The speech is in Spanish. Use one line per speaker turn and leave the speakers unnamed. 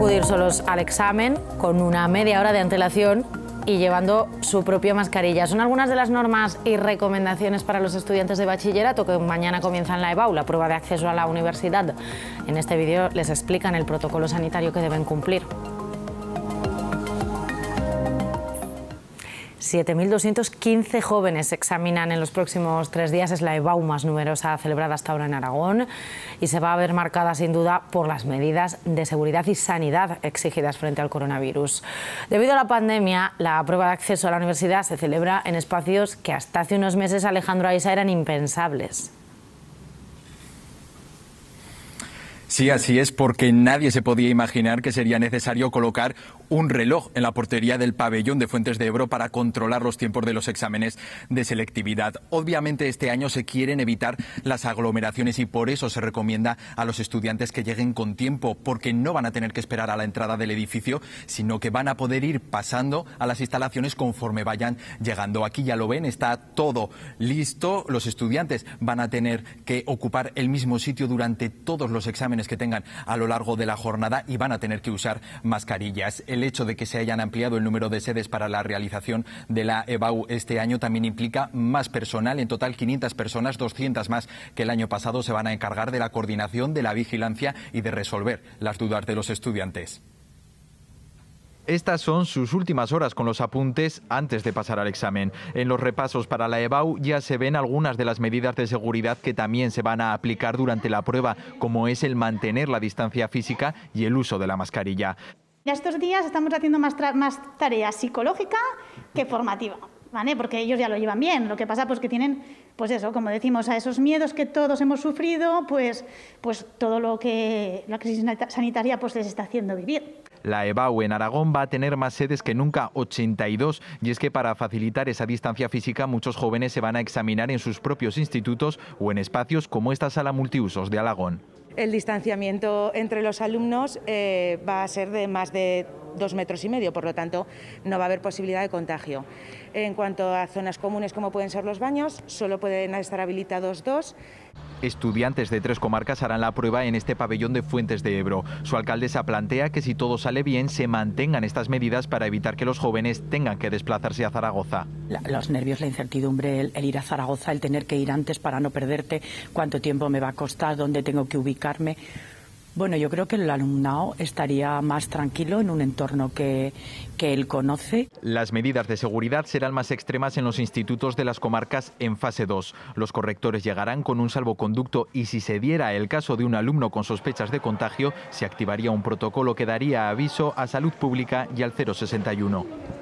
acudir solos al examen con una media hora de antelación y llevando su propia mascarilla. Son algunas de las normas y recomendaciones para los estudiantes de bachillerato que mañana comienzan la EBAU, la prueba de acceso a la universidad. En este vídeo les explican el protocolo sanitario que deben cumplir. 7.215 jóvenes se examinan en los próximos tres días. Es la EBAU más numerosa celebrada hasta ahora en Aragón y se va a ver marcada sin duda por las medidas de seguridad y sanidad exigidas frente al coronavirus. Debido a la pandemia, la prueba de acceso a la universidad se celebra en espacios que hasta hace unos meses Alejandro Aisa eran impensables.
Sí, así es, porque nadie se podía imaginar que sería necesario colocar un reloj en la portería del pabellón de Fuentes de Ebro para controlar los tiempos de los exámenes de selectividad. Obviamente este año se quieren evitar las aglomeraciones y por eso se recomienda a los estudiantes que lleguen con tiempo, porque no van a tener que esperar a la entrada del edificio, sino que van a poder ir pasando a las instalaciones conforme vayan llegando. Aquí ya lo ven, está todo listo. Los estudiantes van a tener que ocupar el mismo sitio durante todos los exámenes que tengan a lo largo de la jornada y van a tener que usar mascarillas. El hecho de que se hayan ampliado el número de sedes para la realización de la EBAU este año también implica más personal. En total, 500 personas, 200 más que el año pasado, se van a encargar de la coordinación, de la vigilancia y de resolver las dudas de los estudiantes. Estas son sus últimas horas con los apuntes antes de pasar al examen. En los repasos para la EBAU ya se ven algunas de las medidas de seguridad que también se van a aplicar durante la prueba, como es el mantener la distancia física y el uso de la mascarilla.
En estos días estamos haciendo más, más tarea psicológica que formativa. ¿vale? Porque ellos ya lo llevan bien. Lo que pasa pues que tienen, pues eso, como decimos, a esos miedos que todos hemos sufrido, pues, pues todo lo que la crisis sanitaria pues les está haciendo vivir.
La EBAU en Aragón va a tener más sedes que nunca, 82, y es que para facilitar esa distancia física muchos jóvenes se van a examinar en sus propios institutos o en espacios como esta sala multiusos de Aragón.
El distanciamiento entre los alumnos eh, va a ser de más de dos metros y medio, por lo tanto no va a haber posibilidad de contagio. En cuanto a zonas comunes como pueden ser los baños, solo pueden estar habilitados dos.
Estudiantes de tres comarcas harán la prueba en este pabellón de Fuentes de Ebro. Su alcaldesa plantea que si todo sale bien, se mantengan estas medidas para evitar que los jóvenes tengan que desplazarse a Zaragoza.
los nervios, la incertidumbre, el, ir a Zaragoza, el tener que ir antes para no perderte, cuánto tiempo me va a costar, dónde tengo que ubicarme. Bueno, yo creo que el alumnado estaría más tranquilo en un entorno que, que él
conoce.
Las medidas de seguridad serán más extremas en los institutos de las comarcas en fase 2. Los correctores llegarán con un salvoconducto y si se diera el caso de un alumno con sospechas de contagio, se activaría un protocolo que daría aviso a Salud Pública y al 061.